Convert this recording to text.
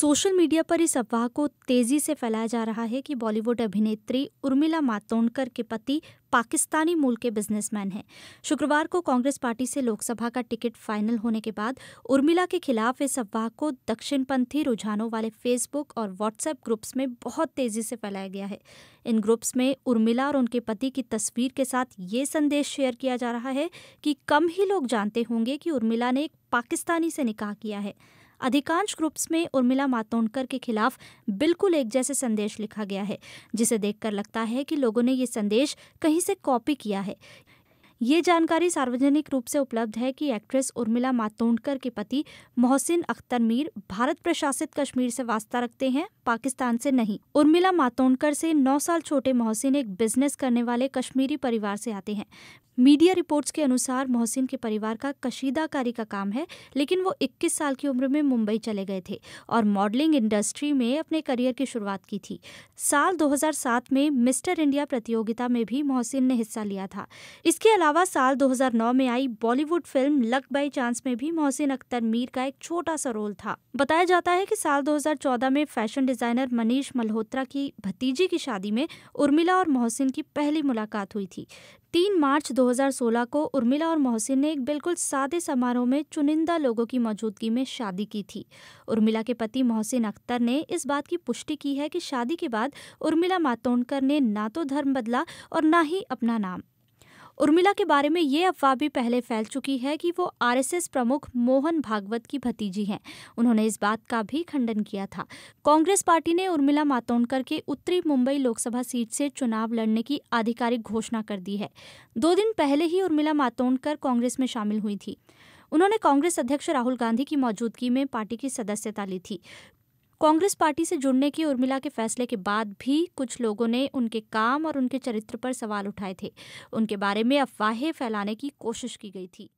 social media पर इस अफवाह को तेजी से फैलाया जा रहा है कि बॉलीवुड अभिनेत्री उर्मिला मातोंडकर के पति पाकिस्तानी मूल के बिजनेसमैन हैं शुक्रवार को कांग्रेस पार्टी से लोकसभा का टिकट फाइनल होने के बाद उर्मिला के खिलाफ इस अफवाह को दक्षिणपंथी रुझानों वाले फेसबुक और व्हाट्सएप ग्रुप्स में बहुत तेजी से फैलाया गया है इन ग्रुप्स में उर्मिला और उनके पति की तस्वीर के साथ ये संदेश शेयर किया जा रहा है कि कम ही लोग जानते होंगे कि उर्मिला ने एक पाकिस्तानी से निकाह किया है अधिकांश ग्रुप्स में उर्मिला मातोंडकर के खिलाफ बिल्कुल एक जैसे संदेश लिखा गया है जिसे देखकर लगता है कि लोगों ने ये संदेश कहीं से कॉपी किया है ये जानकारी सार्वजनिक रूप से उपलब्ध है कि एक्ट्रेस उर्मिला मातोंडकर के पति मोहसिन अख्तर मीर भारत प्रशासित कश्मीर से वास्ता रखते हैं पाकिस्तान से नहीं उर्मिला मातोंडकर से 9 साल छोटे मोहसिन एक बिजनेस करने वाले कश्मीरी परिवार से आते हैं मीडिया रिपोर्ट्स के अनुसार मोहसिन के परिवार का कशीदाकारी का काम है लेकिन वो 21 साल की उम्र में मुंबई चले गए थे और मॉडलिंग इंडस्ट्री में अपने करियर की शुरुआत की थी साल 2007 में मिस्टर इंडिया प्रतियोगिता में भी मोहसिन ने हिस्सा लिया था इसके अलावा अलावा साल 2009 में आई Bollywood film luck by chance में भी मोहसिन अख्तर मीर का एक छोटा सा रोल था बताया जाता है कि साल 2014 में फैशन डिजाइनर मनीष मल्होत्रा की भतीजी की शादी में उर्मिला और मोहसिन की पहली मुलाकात हुई थी तीन मार्च 2016 को उर्मिला और मोहसिन ने एक बिल्कुल सादे समारोह में चुनिंदा लोगों की मौजूदगी में शादी की थी उर्मिला के पति मोहसिन अख्तर ने इस बात की पुष्टि की है कि शादी के बाद उर्मिला मातोंडकर ने ना तो धर्म बदला और ना ही अपना नाम उर्मिला के बारे में ये अफवाह भी पहले फैल चुकी है कि वो आरएसएस प्रमुख मोहन भागवत की भतीजी हैं उन्होंने इस बात का भी खंडन किया था कांग्रेस पार्टी ने उर्मिला मातोंडकर के उत्तरी मुंबई लोकसभा सीट से चुनाव लड़ने की आधिकारिक घोषणा कर दी है दो दिन पहले ही उर्मिला मातोंडकर कांग्रेस में शामिल हुई थी उन्होंने कांग्रेस अध्यक्ष राहुल गांधी की मौजूदगी में पार्टी की सदस्यता ली थी कांग्रेस पार्टी से जुड़ने के उर्मिला के फैसले के बाद भी कुछ लोगों ने उनके काम और उनके चरित्र पर सवाल उठाए थे उनके बारे में अफवाहें फैलाने की कोशिश की गई थी